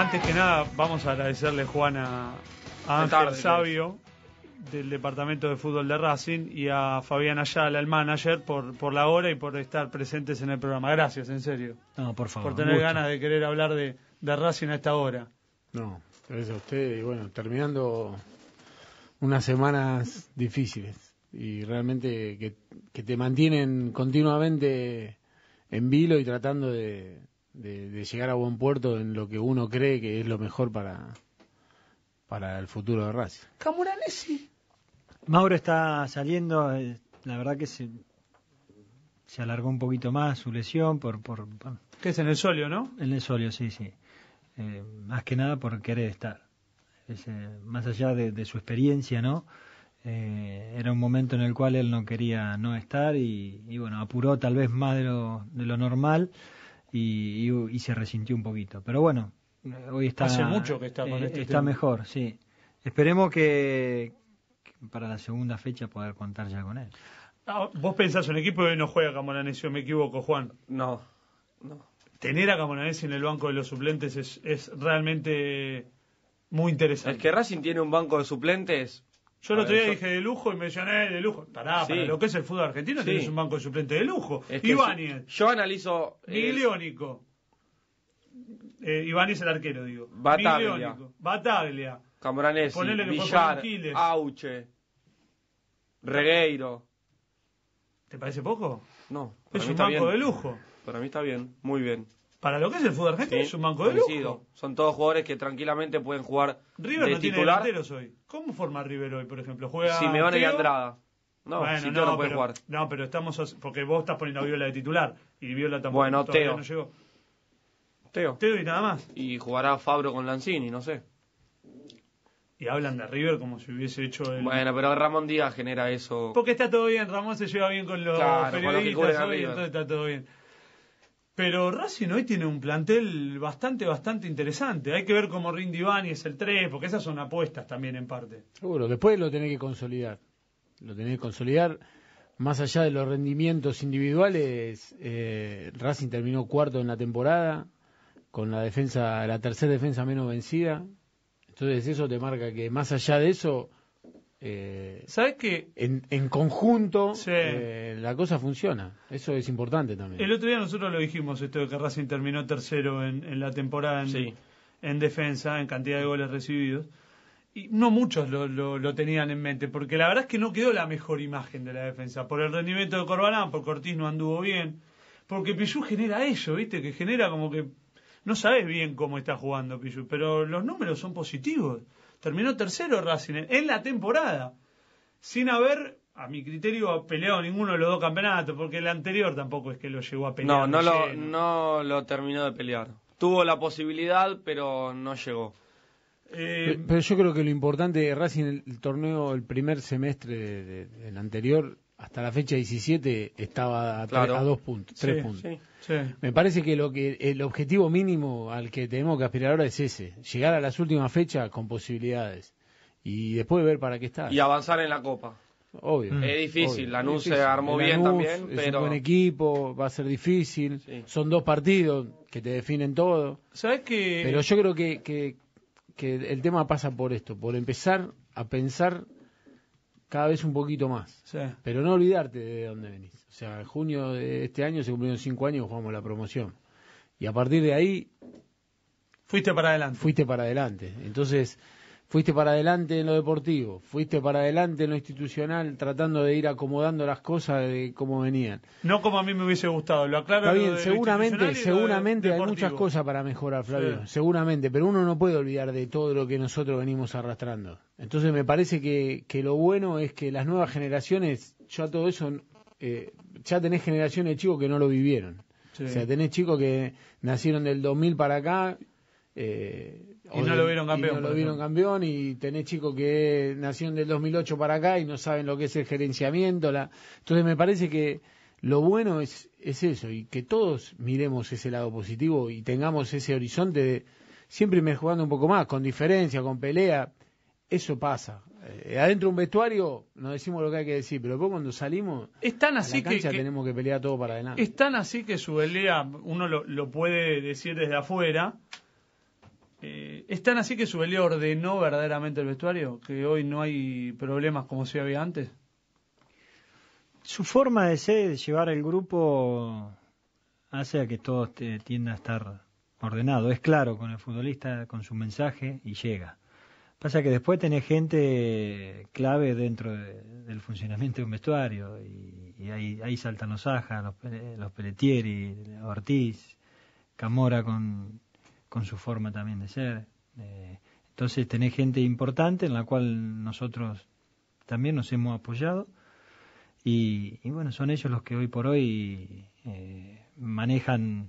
Antes que nada, vamos a agradecerle, Juan, a, Ángel Sabio pues. del Departamento de Fútbol de Racing y a Fabián Ayala, el manager, por, por la hora y por estar presentes en el programa. Gracias, en serio. No, por favor. Por tener ganas de querer hablar de, Racing a esta hora. No, gracias a usted. Y bueno, terminando unas semanas difíciles y realmente que te mantienen continuamente en vilo y tratando de, de, llegar a buen puerto en lo que uno cree que es lo mejor para, para el futuro de Racing. Camuranesi. Mauro está saliendo, eh, la verdad que se, se alargó un poquito más su lesión por... por que es en el solio, ¿no? En el solio, sí, sí. Eh, más que nada por querer estar. Eh, más allá de, su experiencia, ¿no? era un momento en el cual él no quería no estar y, y bueno, apuró tal vez más de lo, de lo normal y, se resintió un poquito. Pero bueno, eh, hoy está. Hace mucho que está eh, con este Está mejor, sí. Esperemos que, para la segunda fecha poder contar ya con él. Ah, Vos pensás un equipo que no juega Camoranesi, me equivoco, Juan. No, no. Tener a Camoranesi en el banco de los suplentes es, es realmente muy interesante. Es que Racing tiene un banco de suplentes yo el otro día dije de lujo y mencioné de lujo. Pará, pero para lo que es el fútbol argentino tienes un banco de suplente de lujo. Es Yo, analizo. Eh, Migliónico. Eh, el arquero, digo. Bataglia. Bataglia. Cambranesi. Ponele que Villar, Auche. Regueiro. ¿Te parece poco? No. Es un banco de lujo. Para mí está bien, muy bien para lo que es el fútbol argentino, es un banco de lujo. Son todos jugadores que tranquilamente pueden jugar River no tiene delanteros hoy. ¿Cómo forma River hoy, por ejemplo? Juega Si me van a Andrada. No, si no, no puede jugar. No, pero estamos porque vos estás poniendo a Viola de titular y Viola tampoco bueno, Teo. no llegó. Teo. Teo y nada más. Y jugará Fabro con Lanzini, no sé. Y hablan de River como si hubiese hecho el... Bueno, pero Ramón Díaz genera eso. Porque está todo bien, Ramón se lleva bien con los periodistas, hoy, entonces está todo bien. Pero Racing hoy tiene un plantel bastante, bastante interesante. Hay que ver cómo rinde Iván es el 3, porque esas son apuestas también en parte. Seguro, después lo tenés que consolidar. Lo tenés que consolidar. Más allá de los rendimientos individuales, eh, Racing terminó cuarto en la temporada, con la defensa, la tercera defensa menos vencida. Entonces eso te marca que más allá de eso, eh, ¿Sabes que en, conjunto eh, la cosa funciona. Eso es importante también. El otro día nosotros lo dijimos, esto de que Racing terminó tercero en, la temporada en, defensa, en cantidad de goles recibidos. Y no muchos lo, tenían en mente, porque la verdad es que no quedó la mejor imagen de la defensa. Por el rendimiento de Corbalán, por Cortés no anduvo bien, porque Pillú genera eso ¿viste? Que genera como que no sabes bien cómo está jugando Pillú, pero los números son positivos. Terminó tercero Racing en la temporada, sin haber, a mi criterio, peleado ninguno de los dos campeonatos, porque el anterior tampoco es que lo llegó a pelear. No, no, lo, no terminó de pelear. Tuvo la posibilidad, pero no llegó. Eh, pero, yo creo que lo importante de Racing, el, torneo, el primer semestre del anterior, hasta la fecha 17 estaba a, dos puntos, tres puntos. Me parece que lo que el objetivo mínimo al que tenemos que aspirar ahora es ese, llegar a las últimas fechas con posibilidades y después ver para qué está. Y avanzar en la Copa. Obvio. Mm. Es difícil, la Lanús se armó bien también, es pero... un buen equipo, va a ser difícil, son dos partidos que te definen todo. ¿Sabes que Pero yo creo que, que, que el tema pasa por esto, por empezar a pensar cada vez un poquito más. Pero no olvidarte de dónde venís. O sea, en junio de este año se cumplieron cinco años y jugamos la promoción. Y a partir de ahí... Fuiste para adelante. Fuiste para adelante. Entonces fuiste para adelante en lo deportivo, fuiste para adelante en lo institucional, tratando de ir acomodando las cosas de cómo venían. No como a mí me hubiese gustado, lo aclaro. bien, seguramente, seguramente hay muchas cosas para mejorar, Flavio, seguramente, pero uno no puede olvidar de todo lo que nosotros venimos arrastrando. Entonces me parece que, que lo bueno es que las nuevas generaciones, ya todo eso, eh, ya tenés generaciones de chicos que no lo vivieron. O sea, tenés chicos que nacieron del 2000 para acá eh, y no lo vieron campeón. Y lo campeón y tenés chicos que nacieron del 2008 para acá y no saben lo que es el gerenciamiento. La... Entonces me parece que lo bueno es, es eso y que todos miremos ese lado positivo y tengamos ese horizonte de siempre jugando un poco más, con diferencia, con pelea. Eso pasa. Eh, adentro de un vestuario nos decimos lo que hay que decir, pero después cuando salimos es así la que, tenemos que pelear todo para adelante. Es tan así que su pelea uno lo puede decir desde afuera, eh, Están es tan así que Subelé ordenó verdaderamente el vestuario, que hoy no hay problemas como se había antes. Su forma de ser, de llevar el grupo, hace a que todo este, tienda a estar ordenado. Es claro con el futbolista, con su mensaje y llega. Pasa que después tenés gente clave dentro del funcionamiento de un vestuario y, ahí, saltan los Aja, los, los Ortiz, Camora con, con su forma también de ser. Eh, entonces tenés gente importante en la cual nosotros también nos hemos apoyado y, bueno, son ellos los que hoy por hoy eh, manejan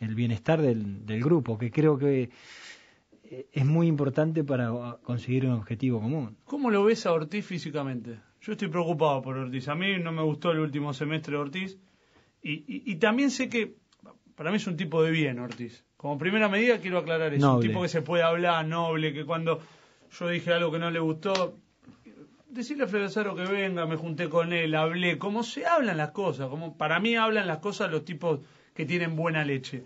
el bienestar del, grupo, que creo que eh, es muy importante para conseguir un objetivo común. ¿Cómo lo ves a Ortiz físicamente? Yo estoy preocupado por Ortiz. A mí no me gustó el último semestre de Ortiz y también sé que para mí es un tipo de bien Ortiz. Como primera medida quiero aclarar eso. Un tipo que se puede hablar, noble, que cuando yo dije algo que no le gustó, decirle a Zaro que venga, me junté con él, hablé, como se hablan las cosas, como para mí hablan las cosas los tipos que tienen buena leche.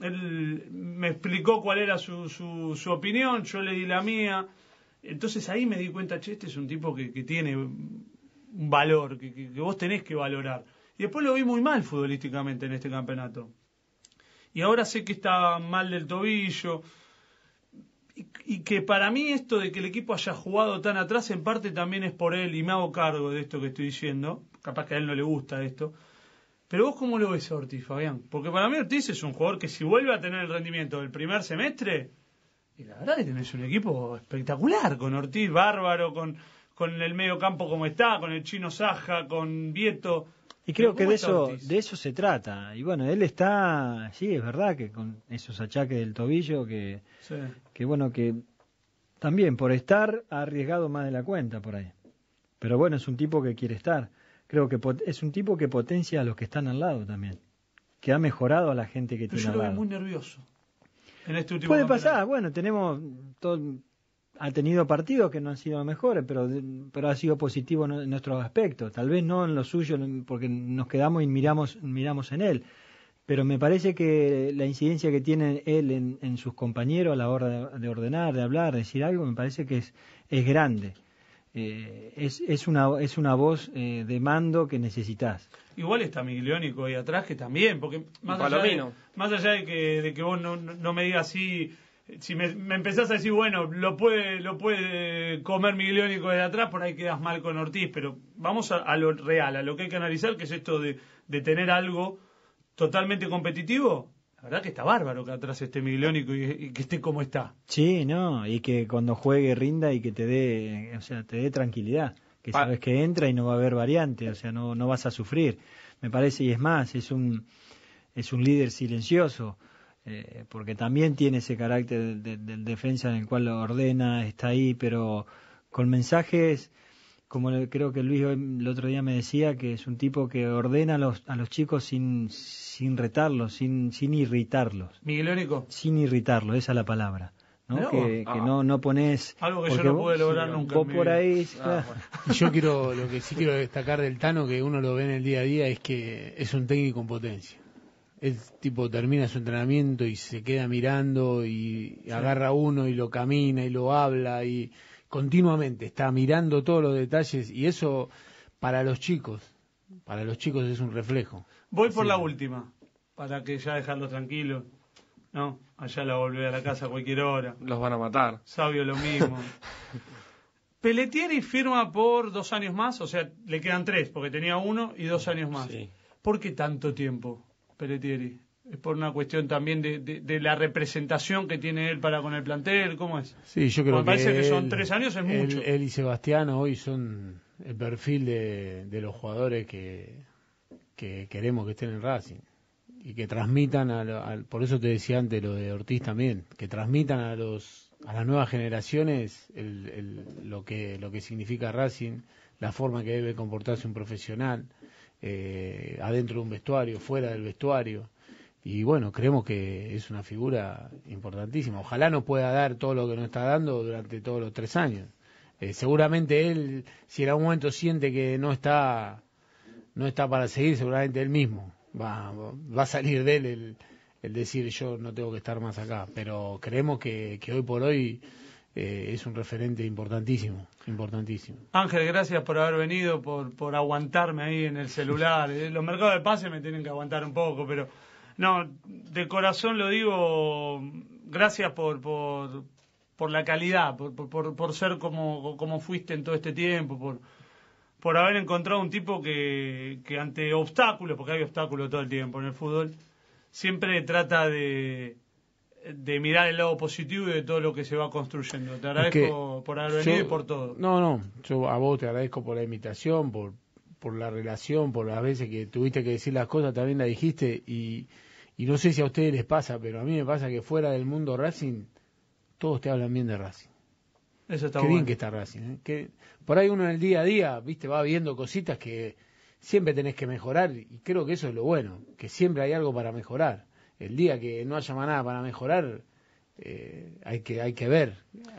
Él me explicó cuál era su, su, opinión, yo le di la mía. Entonces ahí me di cuenta, che, este es un tipo que, tiene un valor, que vos tenés que valorar. Y después lo vi muy mal futbolísticamente en este campeonato y ahora sé que está mal del tobillo. Y, que para mí esto de que el equipo haya jugado tan atrás en parte también es por él y me hago cargo de esto que estoy diciendo. Capaz que a él no le gusta esto. Pero vos cómo lo ves a Ortiz, Fabián? Porque para mí Ortiz es un jugador que si vuelve a tener el rendimiento del primer semestre, y la verdad que tenés un equipo espectacular, con Ortiz, bárbaro, con, con el medio campo como está, con el chino Saja, con Vieto. Y creo que de eso, de eso se trata. Y bueno, él está, sí, es verdad que con esos achaques del tobillo que, bueno, que también por estar ha arriesgado más de la cuenta por ahí. Pero bueno, es un tipo que quiere estar. Creo que es un tipo que potencia a los que están al lado también. Que ha mejorado a la gente que tiene yo lo veo muy nervioso. Este Puede pasar, bueno, tenemos todo, ha tenido partidos que no han sido mejores, pero, pero ha sido positivo en, nuestros aspectos. Tal vez no en lo suyo, porque nos quedamos y miramos, miramos en él. Pero me parece que la incidencia que tiene él en, sus compañeros a la hora de, ordenar, de hablar, de decir algo, me parece que es, es grande. Eh, es, una, es una voz eh, de mando que necesitas. Igual está Migliónico ahí atrás, que también, porque más, allá de, más allá de que, vos no, no me digas si si me, me, empezás a decir, bueno, lo puede, lo puede comer Migliónico desde atrás, por ahí quedas mal con Ortiz, pero vamos a, lo real, a lo que hay que analizar, que es esto de, tener algo totalmente competitivo. La verdad que está bárbaro que atrás esté Migliónico y, que esté como está. Sí, no, y que cuando juegue rinda y que te dé, o sea, te dé tranquilidad, que ah. sabes que entra y no va a haber variante, o sea, no, no vas a sufrir. Me parece, y es más, es un, es un líder silencioso eh, porque también tiene ese carácter de, defensa en el cual lo ordena, está ahí, pero con mensajes, como creo que Luis el otro día me decía, que es un tipo que ordena a los, a los chicos sin, sin retarlos, sin, sin irritarlos. Miguelónico. Sin irritarlos, esa es la palabra. ¿no? que, ah. no, pones. Algo que yo no pude lograr nunca. Ah, yo quiero, lo que sí quiero destacar del Tano, que uno lo ve en el día a día, es que es un técnico en potencia el tipo termina su entrenamiento y se queda mirando y agarra uno y lo camina y lo habla y continuamente está mirando todos los detalles y eso para los chicos, para los chicos es un reflejo. Voy por la última, para que ya dejarlo tranquilo. No, allá la volver a la casa a cualquier hora. Los van a matar. Sabio lo mismo. Pelletieri firma por dos años más, o sea, le quedan tres, porque tenía uno y dos años más. ¿Por qué tanto tiempo? Pelletieri? ¿Es por una cuestión también de, la representación que tiene él para con el plantel? ¿Cómo es? Sí, yo creo que, son tres años, es mucho. Él, y Sebastián hoy son el perfil de, los jugadores que, queremos que estén en Racing y que transmitan, a, por eso te decía antes lo de Ortiz también, que transmitan a los a las nuevas generaciones lo que lo que significa Racing, la forma que debe comportarse un profesional eh, adentro de un vestuario, fuera del vestuario. Y bueno, creemos que es una figura importantísima. Ojalá no pueda dar todo lo que nos está dando durante todos los tres años. Eh, seguramente él, si en algún momento siente que no está, no está para seguir, seguramente él mismo va, va a salir de él el, decir yo no tengo que estar más acá. Pero creemos que, que hoy por hoy eh, es un referente importantísimo, importantísimo. Ángel, gracias por haber venido, por, por aguantarme ahí en el celular. Eh, los mercados de pases me tienen que aguantar un poco, pero no, de corazón lo digo, gracias por, la calidad, por, ser como, como fuiste en todo este tiempo, por, por haber encontrado un tipo que, que ante obstáculos, porque hay obstáculos todo el tiempo en el fútbol, siempre trata de de mirar el lado positivo y de todo lo que se va construyendo. Te agradezco por haber venido y por todo. No, no, yo a vos te agradezco por la invitación, por, la relación, por las veces que tuviste que decir las cosas, también la dijiste y, no sé si a ustedes les pasa, pero a mí me pasa que fuera del mundo Racing, todos te hablan bien de Racing. Eso está Qué bien que está Racing. ¿eh? Que por ahí uno en el día a día, viste, va viendo cositas que siempre tenés que mejorar y creo que eso es lo bueno, que siempre hay algo para mejorar el día que no haya nada para mejorar, eh, hay, que, hay que ver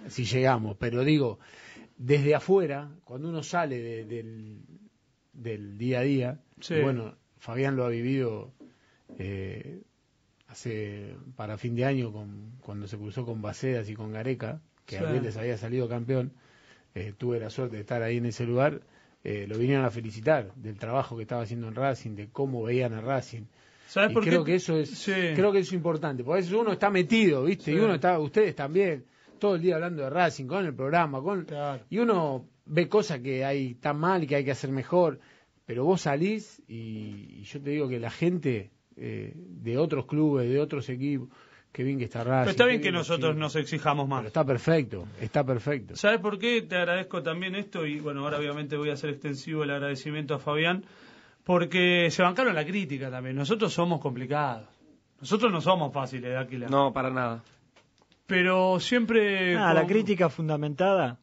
si llegamos. Pero digo, desde afuera, cuando uno sale del, del, día a día, bueno, Fabián lo ha vivido eh, hace para fin de año con, cuando se cruzó con Bacedas y con Gareca, que a había salido campeón. Eh, tuve la suerte de estar ahí en ese lugar. lo vinieron a felicitar del trabajo que estaba haciendo en Racing, de cómo veían a Racing ¿Sabes creo que eso es creo que es importante, porque uno está metido, ¿viste? Y uno está ustedes también todo el día hablando de Racing con el programa, con y uno ve cosas que hay tan mal y que hay que hacer mejor, pero vos salís y, yo te digo que la gente eh, de otros clubes, de otros equipos, qué bien que está Racing. Pero está bien, que nosotros nos exijamos más. está perfecto, está perfecto. ¿Sabes por qué? Te agradezco también esto y bueno, ahora obviamente voy a hacer extensivo el agradecimiento a Fabián porque se bancaron la crítica también. Nosotros somos complicados. Nosotros no somos fáciles de No, para nada. Pero siempre... Ah, la crítica fundamentada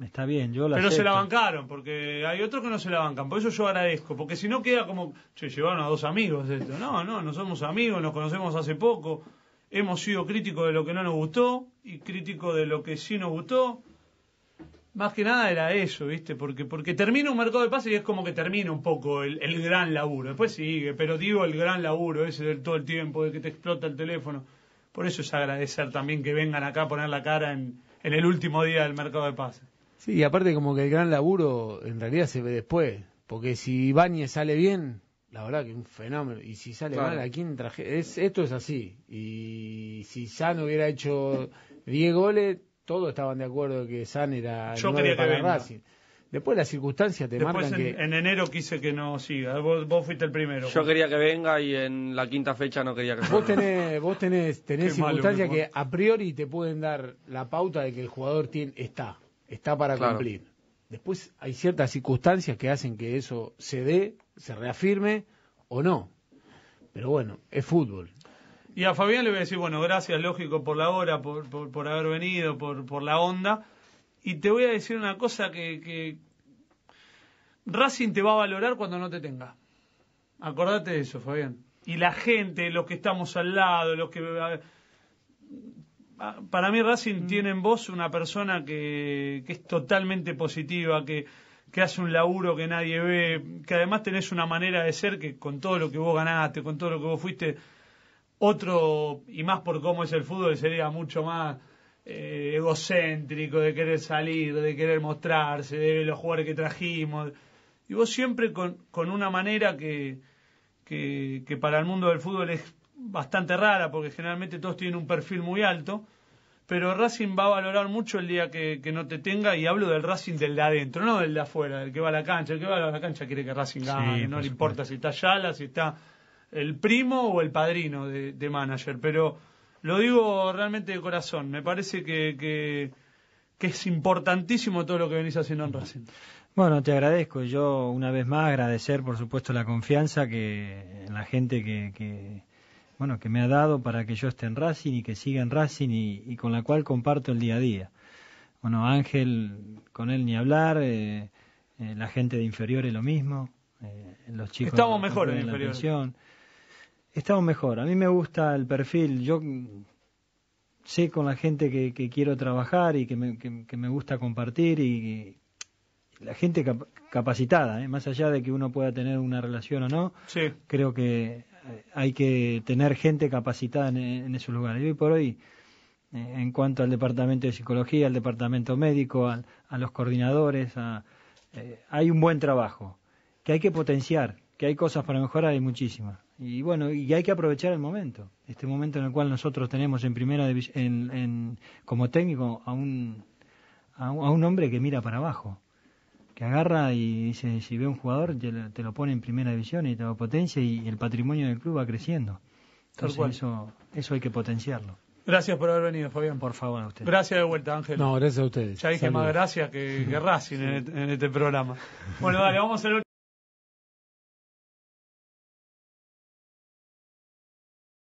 está bien, yo la Pero se la bancaron, porque hay otros que no se la bancan. Por eso yo agradezco, porque si no queda como... Se llevaron a dos amigos esto. No, no, no somos amigos, nos conocemos hace poco. Hemos sido críticos de lo que no nos gustó y críticos de lo que sí nos gustó más que nada era eso, ¿viste? Porque, porque termina un mercado de pases y es como que termina un poco el, el, gran laburo. Después sigue, pero digo el gran laburo ese del todo el tiempo, de que te explota el teléfono. Por eso es agradecer también que vengan acá a poner la cara en, en el último día del mercado de pases. Sí, y aparte como que el gran laburo en realidad se ve después. Porque si Ibáñez sale bien, la verdad que un fenómeno. Y si sale mal, ¿a quién traje? Es, esto es así. Y si San hubiera hecho 10 goles todos estaban de acuerdo que San era el Yo 9 Racing. Después las circunstancias te marcan en, que... en enero quise que no siga. Vos, fuiste el primero. Yo quería que venga y en la quinta fecha no quería que venga. Vos tenés, tenés, tenés circunstancias que a priori te pueden dar la pauta de que el jugador tiene, está, está para cumplir. Después hay ciertas circunstancias que hacen que eso se dé, se reafirme o no. Pero bueno, es fútbol. Y a Fabián le voy a decir, bueno, gracias, lógico, por la hora, por, por, haber venido, por, por la onda. Y te voy a decir una cosa que, Racing te va a valorar cuando no te tenga. Acordate de eso, Fabián. Y la gente, los que estamos al lado, los que... Para mí Racing tiene en vos una persona que, es totalmente positiva, que, que hace un laburo que nadie ve, que además tenés una manera de ser que con todo lo que vos ganaste, con todo lo que vos fuiste, otro, y más por cómo es el fútbol, sería mucho más eh, egocéntrico, de querer salir, de querer mostrarse, de los jugadores que trajimos. Y vos siempre con, una manera que, que, para el mundo del fútbol es bastante rara, porque generalmente todos tienen un perfil muy alto, pero Racing va a valorar mucho el día que, no te tenga, y hablo del Racing del de adentro, no del de afuera, del que va a la cancha, el que va a la cancha quiere que Racing gane, no le importa si está Yala, si está el primo o el padrino de, manager, pero lo digo realmente de corazón, me parece que, que, es importantísimo todo lo que venís haciendo en Racing. Bueno, te agradezco. Yo una vez más agradecer, por supuesto, la confianza que la gente que, bueno que me ha dado para que yo esté en Racing y que siga en Racing y, con la cual comparto el día a día. Bueno, Ángel, con él ni hablar. Eh, eh, la gente de inferiores lo mismo. Eh, los chicos estamos mejor en inferiores estamos mejor. A mí me gusta el perfil. Yo sé con la gente que, quiero trabajar y que me, que, me gusta compartir y, la gente capacitada, ¿eh? más allá de que uno pueda tener una relación o no, creo que eh, hay que tener gente capacitada en, esos lugares. Y hoy por hoy, eh, en cuanto al departamento de psicología, al departamento médico, a, los coordinadores, hay un buen trabajo que hay que potenciar, que hay cosas para mejorar y muchísimas. Y bueno, y hay que aprovechar el momento, este momento en el cual nosotros tenemos en primera como técnico a un, a un, hombre que mira para abajo, que agarra y dice, si ve un jugador te lo, pone en primera división y te lo potencia y el patrimonio del club va creciendo. Entonces eso, eso hay que potenciarlo. Gracias por haber venido, Fabián. Por favor, a usted. Gracias de vuelta, Ángel. No, gracias a ustedes. Ya dije más gracias que, Racing este, en, este programa. Bueno, dale, vamos a hacer